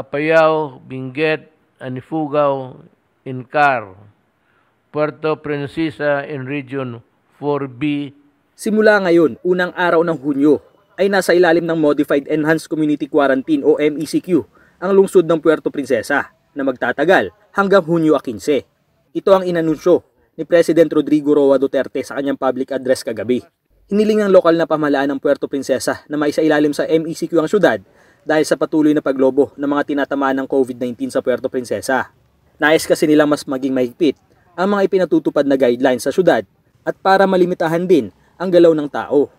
Apayao, Benguet, Anifugao, Incar, Puerto Princesa in Region 4B. Simula ngayon, unang araw ng Hunyo, ay nasa ilalim ng Modified Enhanced Community Quarantine o MECQ ang lungsod ng Puerto Princesa na magtatagal hanggang Hunyo 15. Ito ang inanunsyo ni President Rodrigo Roa Duterte sa kanyang public address kagabi. Hiniling ng lokal na pamahalaan ng Puerto Princesa na maisailalim sa MECQ ang syudad dahil sa patuloy na paglobo ng mga tinatamaan ng COVID-19 sa Puerto Princesa. Nais kasi nilang mas maging mahigpit ang mga ipinatutupad na guidelines sa syudad at para malimitahan din ang galaw ng tao.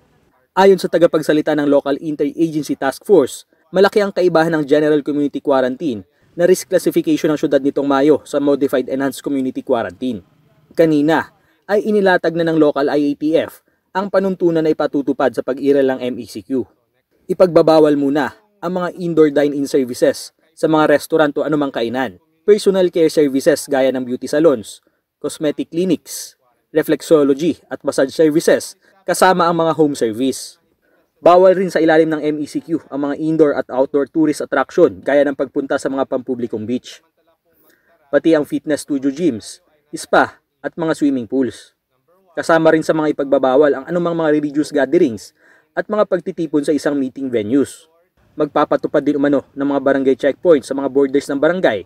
Ayon sa tagapagsalita ng Local Interagency Task Force, malaki ang kaibahan ng General Community Quarantine na risk classification ng syudad nitong Mayo sa Modified Enhanced Community Quarantine. Kanina ay inilatag na ng local IATF ang panuntunan na ipatutupad sa pag-iral ng MECQ. Ipagbabawal muna ang mga indoor dine-in services sa mga restaurant o anumang kainan, personal care services gaya ng beauty salons, cosmetic clinics, reflexology at massage services kasama ang mga home service. Bawal rin sa ilalim ng MECQ ang mga indoor at outdoor tourist attraction gaya ng pagpunta sa mga pampublikong beach. Pati ang fitness studio gyms, spa at mga swimming pools. Kasama rin sa mga ipagbabawal ang anumang mga religious gatherings at mga pagtitipon sa isang meeting venues. Magpapatupad din umano ng mga barangay checkpoint sa mga borders ng barangay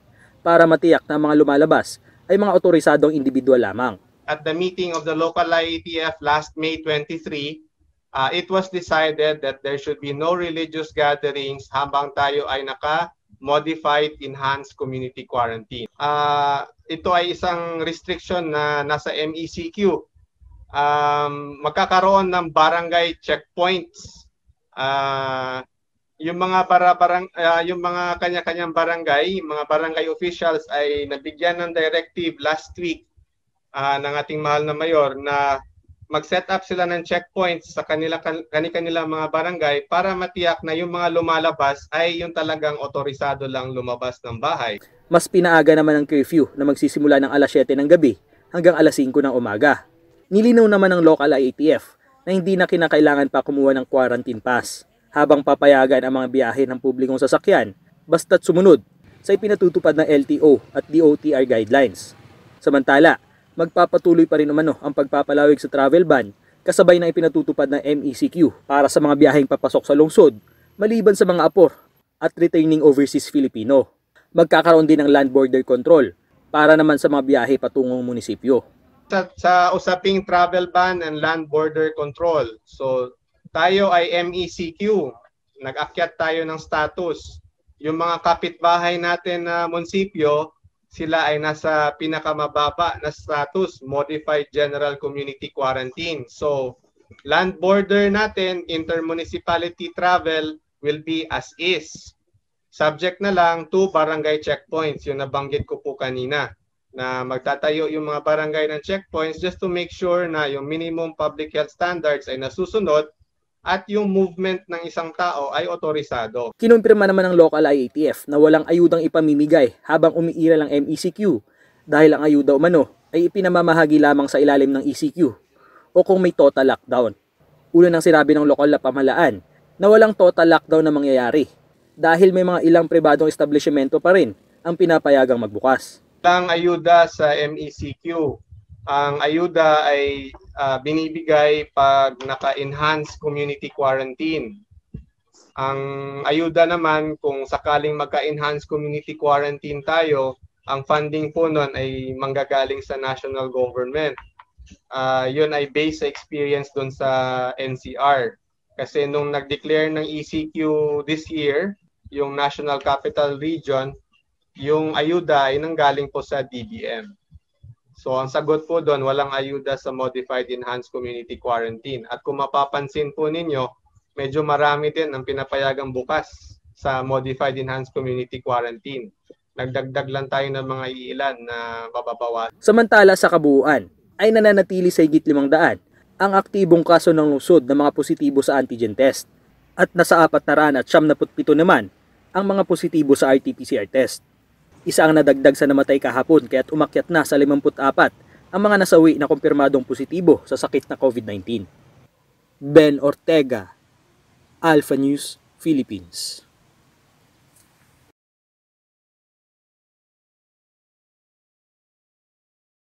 para matiyak na mga lumalabas ay mga otorisadong individual lamang. At the meeting of the local IETF last May 23, uh, it was decided that there should be no religious gatherings habang tayo ay naka modified enhanced community quarantine. Uh, ito ay isang restriction na nasa MECQ. Um, magkakaroon ng barangay checkpoints uh, yung mga para parang uh, ah, yung mga kanya-kanyang barangay, mga barangay officials ay nabigyan ng directive last week uh, ng ating mahal na mayor na mag-set up sila ng checkpoints sa kanila kanila mga barangay para matiyak na yung mga lumalabas ay yung talagang otorisado lang lumabas ng bahay. Mas pinaaga naman ang curfew na magsisimula ng alas 7 ng gabi hanggang alas 5 ng umaga. Nilinaw naman ng local IATF na hindi na kinakailangan pa kumuha ng quarantine pass habang papayagan ang mga biyahe ng publikong sasakyan basta't sumunod sa ipinatutupad ng LTO at DOTR guidelines. Samantala, magpapatuloy pa rin umano ang pagpapalawig sa travel ban kasabay ng ipinatutupad ng MECQ para sa mga biyaheng papasok sa lungsod maliban sa mga apor at retaining overseas Filipino. Magkakaroon din ng land border control para naman sa mga biyahe patungong munisipyo. Sa, sa usaping travel ban and land border control, so tayo ay MECQ. Nag-akyat tayo ng status. Yung mga kapitbahay natin na munsipyo, sila ay nasa pinakamababa na status, Modified General Community Quarantine. So, land border natin, intermunicipality travel will be as is. Subject na lang to barangay checkpoints, yung nabanggit ko po kanina na magtatayo yung mga barangay ng checkpoints just to make sure na yung minimum public health standards ay nasusunod at yung movement ng isang tao ay otorisado. Kinumpirma naman ng local IATF na walang ayudang ipamimigay habang umiiral ang MECQ dahil ang ayuda umano ay ipinamamahagi lamang sa ilalim ng ECQ o kung may total lockdown. Una nang sinabi ng lokal na pamahalaan na walang total lockdown na mangyayari dahil may mga ilang pribadong establishmento pa rin ang pinapayagang magbukas. Ang ayuda sa MECQ, ang ayuda ay uh, binibigay pag naka-enhanced community quarantine. Ang ayuda naman kung sakaling magka-enhanced community quarantine tayo, ang funding po nun ay manggagaling sa national government. Uh, yun ay based sa experience doon sa NCR. Kasi nung nag-declare ng ECQ this year, yung National Capital Region, yung ayuda ay nanggaling po sa DBM. So ang sagot po doon, walang ayuda sa Modified Enhanced Community Quarantine. At kung mapapansin po ninyo, medyo marami din ang pinapayagang bukas sa Modified Enhanced Community Quarantine. Nagdagdag lang tayo ng mga iilan na bababawasan. Samantala sa kabuuan, ay nananatili sa higit 500 ang aktibong kaso ng lungsod ng mga positibo sa antigen test at nasa apat at siyam naman ang mga positibo sa RT-PCR test. Isa ang nadagdag sa namatay kahapon kaya't umakyat na sa 54 ang mga nasawi na kumpirmadong positibo sa sakit na COVID-19. Ben Ortega, Alpha News, Philippines.